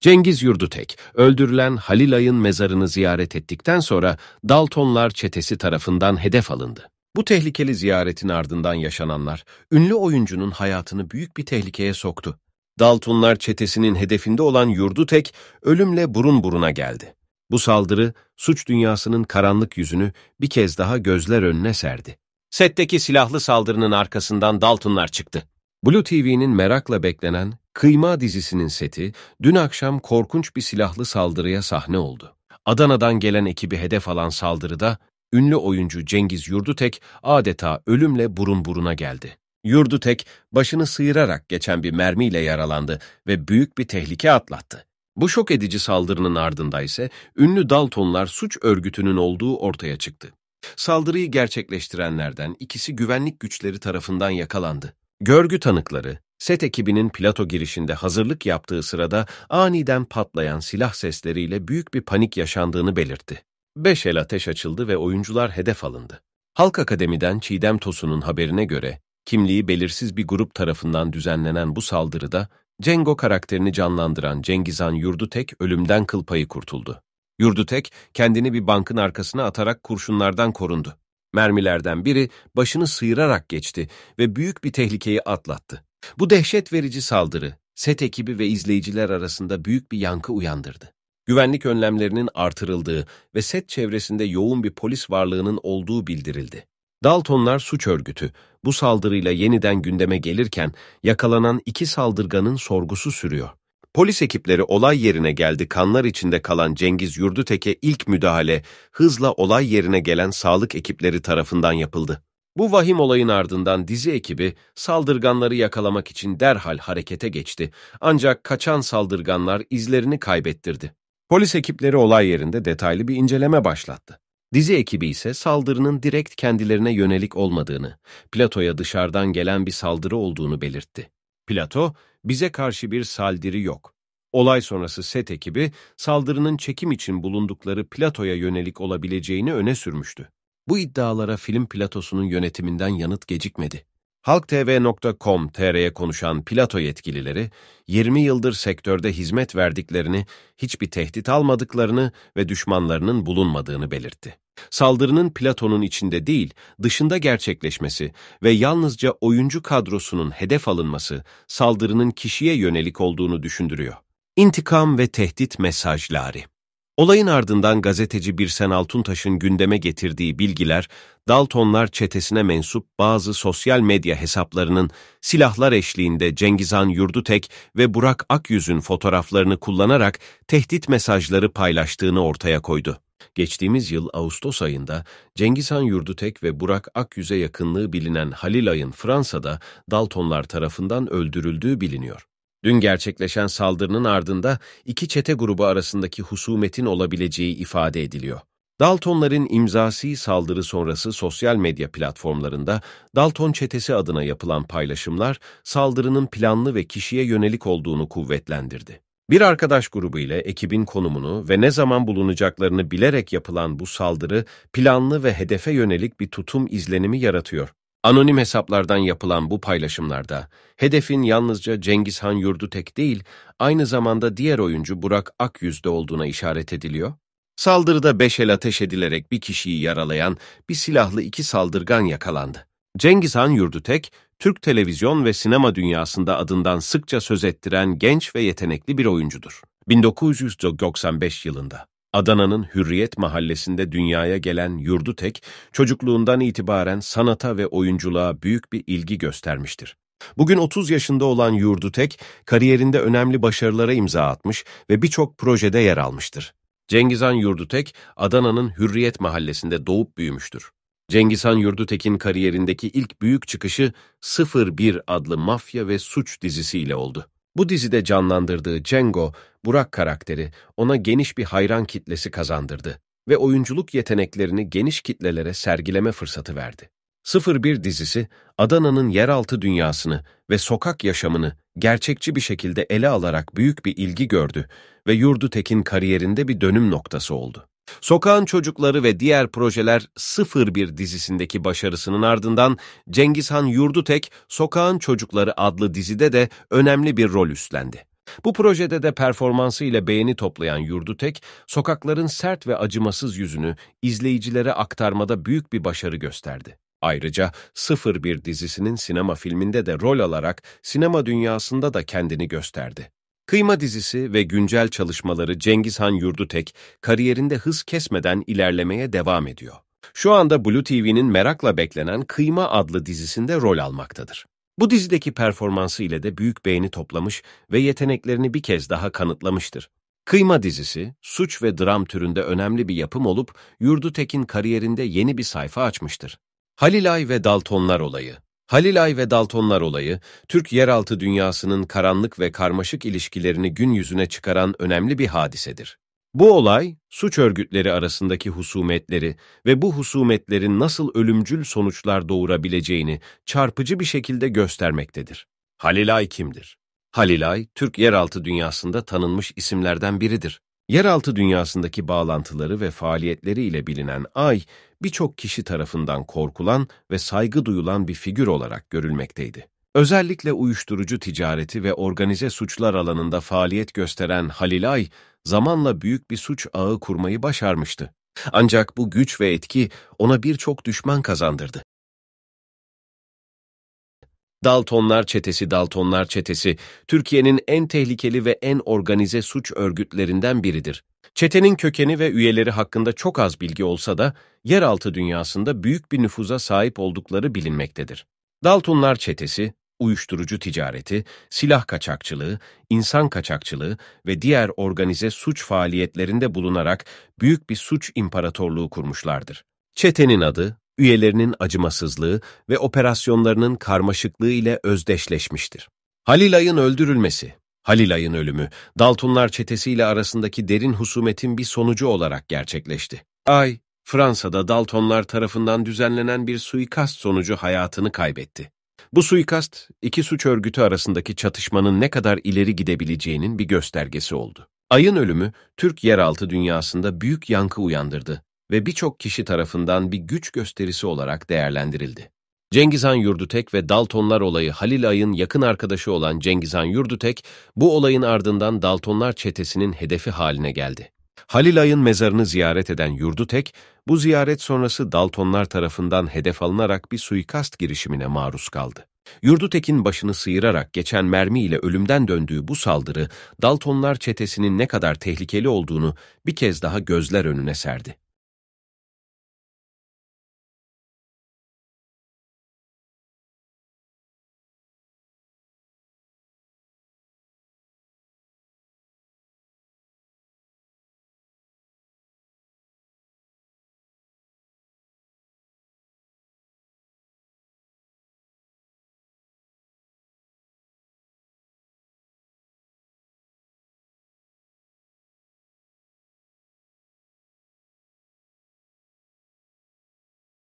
Cengiz Yurdutek, öldürülen Halilay'ın mezarını ziyaret ettikten sonra Daltonlar çetesi tarafından hedef alındı. Bu tehlikeli ziyaretin ardından yaşananlar, ünlü oyuncunun hayatını büyük bir tehlikeye soktu. Daltonlar çetesinin hedefinde olan Yurdutek, ölümle burun buruna geldi. Bu saldırı, suç dünyasının karanlık yüzünü bir kez daha gözler önüne serdi. Setteki silahlı saldırının arkasından Daltonlar çıktı. Blue TV'nin merakla beklenen Kıyma dizisinin seti dün akşam korkunç bir silahlı saldırıya sahne oldu. Adana'dan gelen ekibi hedef alan saldırıda ünlü oyuncu Cengiz Yurdutek adeta ölümle burun buruna geldi. Yurdutek başını sıyırarak geçen bir mermiyle yaralandı ve büyük bir tehlike atlattı. Bu şok edici saldırının ardında ise ünlü Daltonlar suç örgütünün olduğu ortaya çıktı. Saldırıyı gerçekleştirenlerden ikisi güvenlik güçleri tarafından yakalandı. Görgü tanıkları, Set ekibinin Plato girişinde hazırlık yaptığı sırada aniden patlayan silah sesleriyle büyük bir panik yaşandığını belirtti. Beş el ateş açıldı ve oyuncular hedef alındı. Halk Akademi'den Çiğdem Tosun'un haberine göre, kimliği belirsiz bir grup tarafından düzenlenen bu saldırıda, Cengo karakterini canlandıran Cengizhan Yurdutek ölümden kıl payı kurtuldu. Yurdutek, kendini bir bankın arkasına atarak kurşunlardan korundu. Mermilerden biri başını sıyırarak geçti ve büyük bir tehlikeyi atlattı. Bu dehşet verici saldırı, set ekibi ve izleyiciler arasında büyük bir yankı uyandırdı. Güvenlik önlemlerinin artırıldığı ve set çevresinde yoğun bir polis varlığının olduğu bildirildi. Daltonlar suç örgütü, bu saldırıyla yeniden gündeme gelirken yakalanan iki saldırganın sorgusu sürüyor. Polis ekipleri olay yerine geldi kanlar içinde kalan Cengiz Yurdutek'e ilk müdahale hızla olay yerine gelen sağlık ekipleri tarafından yapıldı. Bu vahim olayın ardından dizi ekibi saldırganları yakalamak için derhal harekete geçti ancak kaçan saldırganlar izlerini kaybettirdi. Polis ekipleri olay yerinde detaylı bir inceleme başlattı. Dizi ekibi ise saldırının direkt kendilerine yönelik olmadığını, Plato'ya dışarıdan gelen bir saldırı olduğunu belirtti. Plato, bize karşı bir saldırı yok. Olay sonrası set ekibi saldırının çekim için bulundukları Plato'ya yönelik olabileceğini öne sürmüştü. Bu iddialara film platosunun yönetiminden yanıt gecikmedi. Halktv.com tr'ye konuşan plato yetkilileri, 20 yıldır sektörde hizmet verdiklerini, hiçbir tehdit almadıklarını ve düşmanlarının bulunmadığını belirtti. Saldırının platonun içinde değil, dışında gerçekleşmesi ve yalnızca oyuncu kadrosunun hedef alınması saldırının kişiye yönelik olduğunu düşündürüyor. İntikam ve tehdit mesajları Olayın ardından gazeteci Birsen Altuntaş'ın gündeme getirdiği bilgiler, Daltonlar çetesine mensup bazı sosyal medya hesaplarının silahlar eşliğinde Cengizhan Yurdutek ve Burak Akyüz'ün fotoğraflarını kullanarak tehdit mesajları paylaştığını ortaya koydu. Geçtiğimiz yıl Ağustos ayında Cengizhan Yurdutek ve Burak Akyüz'e yakınlığı bilinen Halil Ay'ın Fransa'da Daltonlar tarafından öldürüldüğü biliniyor. Dün gerçekleşen saldırının ardında iki çete grubu arasındaki husumetin olabileceği ifade ediliyor. Daltonların imzasi saldırı sonrası sosyal medya platformlarında Dalton çetesi adına yapılan paylaşımlar saldırının planlı ve kişiye yönelik olduğunu kuvvetlendirdi. Bir arkadaş grubu ile ekibin konumunu ve ne zaman bulunacaklarını bilerek yapılan bu saldırı planlı ve hedefe yönelik bir tutum izlenimi yaratıyor. Anonim hesaplardan yapılan bu paylaşımlarda hedefin yalnızca Cengiz Han Yurdutek değil, aynı zamanda diğer oyuncu Burak Akyüz'de olduğuna işaret ediliyor. Saldırıda beş el ateş edilerek bir kişiyi yaralayan bir silahlı iki saldırgan yakalandı. Cengiz Han Yurdutek, Türk televizyon ve sinema dünyasında adından sıkça söz ettiren genç ve yetenekli bir oyuncudur. 1995 yılında Adana'nın Hürriyet Mahallesi'nde dünyaya gelen Yurdutek, çocukluğundan itibaren sanata ve oyunculuğa büyük bir ilgi göstermiştir. Bugün 30 yaşında olan Yurdutek, kariyerinde önemli başarılara imza atmış ve birçok projede yer almıştır. Cengizhan Yurdutek, Adana'nın Hürriyet Mahallesi'nde doğup büyümüştür. Cengizhan Yurdutek'in kariyerindeki ilk büyük çıkışı 01 adlı mafya ve suç dizisiyle oldu. Bu dizide canlandırdığı Cengo, Burak karakteri ona geniş bir hayran kitlesi kazandırdı ve oyunculuk yeteneklerini geniş kitlelere sergileme fırsatı verdi. 01 dizisi, Adana'nın yeraltı dünyasını ve sokak yaşamını gerçekçi bir şekilde ele alarak büyük bir ilgi gördü ve Yurdu Tekin kariyerinde bir dönüm noktası oldu. Sokağın Çocukları ve diğer projeler 01 dizisindeki başarısının ardından Cengiz Han Yurdutek Sokağın Çocukları adlı dizide de önemli bir rol üstlendi. Bu projede de performansı ile beğeni toplayan Yurdutek, sokakların sert ve acımasız yüzünü izleyicilere aktarmada büyük bir başarı gösterdi. Ayrıca 01 dizisinin sinema filminde de rol alarak sinema dünyasında da kendini gösterdi. Kıyma dizisi ve güncel çalışmaları Cengiz Han Yurdutek kariyerinde hız kesmeden ilerlemeye devam ediyor. Şu anda Blue TV'nin merakla beklenen Kıyma adlı dizisinde rol almaktadır. Bu dizideki performansı ile de büyük beğeni toplamış ve yeteneklerini bir kez daha kanıtlamıştır. Kıyma dizisi, suç ve dram türünde önemli bir yapım olup Yurdutek'in kariyerinde yeni bir sayfa açmıştır. Halilay ve Daltonlar olayı, Halilay ve Daltonlar olayı, Türk yeraltı dünyasının karanlık ve karmaşık ilişkilerini gün yüzüne çıkaran önemli bir hadisedir. Bu olay, suç örgütleri arasındaki husumetleri ve bu husumetlerin nasıl ölümcül sonuçlar doğurabileceğini çarpıcı bir şekilde göstermektedir. Halilay kimdir? Halilay, Türk yeraltı dünyasında tanınmış isimlerden biridir. Yeraltı dünyasındaki bağlantıları ve faaliyetleri ile bilinen Ay, birçok kişi tarafından korkulan ve saygı duyulan bir figür olarak görülmekteydi. Özellikle uyuşturucu ticareti ve organize suçlar alanında faaliyet gösteren Halil Ay, zamanla büyük bir suç ağı kurmayı başarmıştı. Ancak bu güç ve etki ona birçok düşman kazandırdı. Daltonlar Çetesi, Daltonlar Çetesi, Türkiye'nin en tehlikeli ve en organize suç örgütlerinden biridir. Çetenin kökeni ve üyeleri hakkında çok az bilgi olsa da, yeraltı dünyasında büyük bir nüfuza sahip oldukları bilinmektedir. Daltonlar Çetesi, uyuşturucu ticareti, silah kaçakçılığı, insan kaçakçılığı ve diğer organize suç faaliyetlerinde bulunarak büyük bir suç imparatorluğu kurmuşlardır. Çetenin adı üyelerinin acımasızlığı ve operasyonlarının karmaşıklığı ile özdeşleşmiştir. Halilay'ın öldürülmesi, Halilay'ın ölümü, Daltonlar çetesiyle arasındaki derin husumetin bir sonucu olarak gerçekleşti. Ay, Fransa'da Daltonlar tarafından düzenlenen bir suikast sonucu hayatını kaybetti. Bu suikast, iki suç örgütü arasındaki çatışmanın ne kadar ileri gidebileceğinin bir göstergesi oldu. Ay'ın ölümü, Türk yeraltı dünyasında büyük yankı uyandırdı ve birçok kişi tarafından bir güç gösterisi olarak değerlendirildi. Cengiz Han Yurdutek ve Daltonlar olayı Halil Ay'ın yakın arkadaşı olan Cengiz Han Yurdutek, bu olayın ardından Daltonlar çetesinin hedefi haline geldi. Halil Ay'ın mezarını ziyaret eden Yurdutek, bu ziyaret sonrası Daltonlar tarafından hedef alınarak bir suikast girişimine maruz kaldı. Yurdutek'in başını sıyırarak geçen mermiyle ölümden döndüğü bu saldırı, Daltonlar çetesinin ne kadar tehlikeli olduğunu bir kez daha gözler önüne serdi.